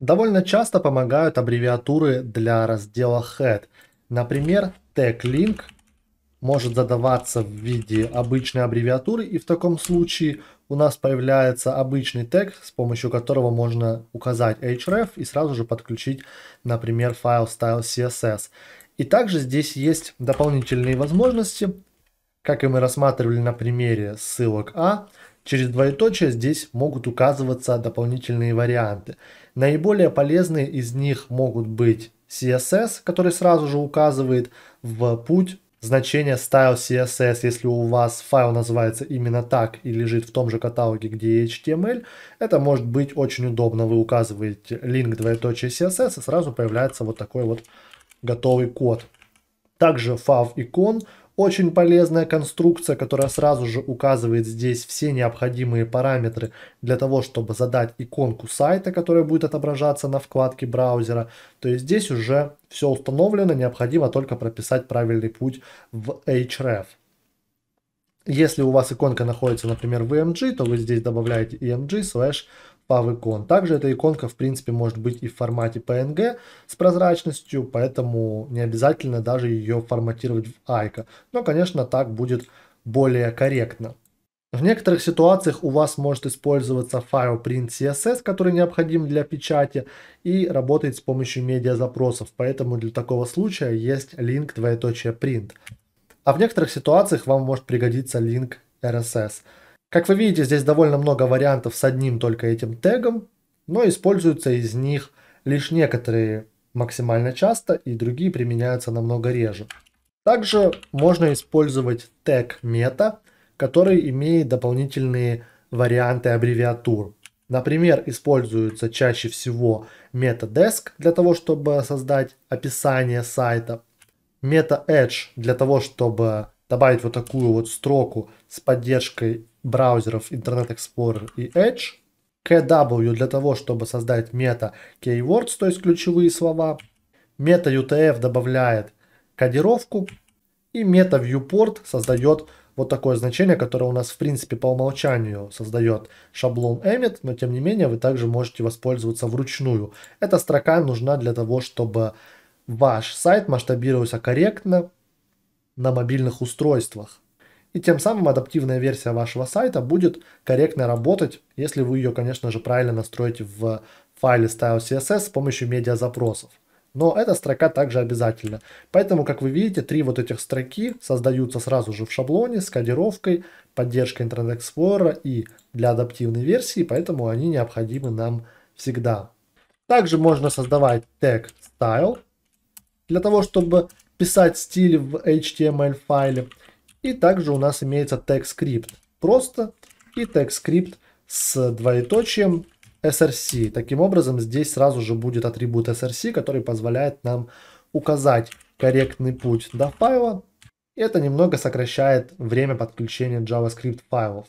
Довольно часто помогают аббревиатуры для раздела head. Например, tag-link может задаваться в виде обычной аббревиатуры, и в таком случае у нас появляется обычный тег, с помощью которого можно указать href и сразу же подключить, например, файл style.css. И также здесь есть дополнительные возможности, как и мы рассматривали на примере ссылок А, Через двоеточие здесь могут указываться дополнительные варианты. Наиболее полезные из них могут быть CSS, который сразу же указывает в путь значение style CSS, если у вас файл называется именно так и лежит в том же каталоге, где и HTML, это может быть очень удобно. Вы указываете link двоеточие CSS и сразу появляется вот такой вот готовый код. Также fav икон очень полезная конструкция, которая сразу же указывает здесь все необходимые параметры для того, чтобы задать иконку сайта, которая будет отображаться на вкладке браузера. То есть здесь уже все установлено, необходимо только прописать правильный путь в href. Если у вас иконка находится, например, в img, то вы здесь добавляете img, slash PAV икон. Также эта иконка, в принципе, может быть и в формате PNG с прозрачностью, поэтому не обязательно даже ее форматировать в ICO, Но, конечно, так будет более корректно. В некоторых ситуациях у вас может использоваться файл print CSS, который необходим для печати и работает с помощью медиазапросов, поэтому для такого случая есть link двоеточие print. А в некоторых ситуациях вам может пригодиться link RSS. Как вы видите, здесь довольно много вариантов с одним только этим тегом, но используются из них лишь некоторые максимально часто и другие применяются намного реже. Также можно использовать тег мета, который имеет дополнительные варианты аббревиатур. Например, используется чаще всего MetaDesk для того, чтобы создать описание сайта, MetaEdge для того, чтобы добавить вот такую вот строку с поддержкой браузеров Internet Explorer и Edge. KW для того, чтобы создать мета keywords, то есть ключевые слова. Мета UTF добавляет кодировку. И мета viewport создает вот такое значение, которое у нас в принципе по умолчанию создает шаблон Emmet, но тем не менее вы также можете воспользоваться вручную. Эта строка нужна для того, чтобы ваш сайт масштабировался корректно на мобильных устройствах. И тем самым адаптивная версия вашего сайта будет корректно работать, если вы ее, конечно же, правильно настроите в файле CSS с помощью медиазапросов. Но эта строка также обязательна. Поэтому, как вы видите, три вот этих строки создаются сразу же в шаблоне с кодировкой, поддержкой Internet Explorer и для адаптивной версии, поэтому они необходимы нам всегда. Также можно создавать тег style для того, чтобы писать стиль в HTML файле. И также у нас имеется тег-скрипт просто и тег-скрипт с двоеточием src. Таким образом, здесь сразу же будет атрибут src, который позволяет нам указать корректный путь до файла. Это немного сокращает время подключения JavaScript файлов.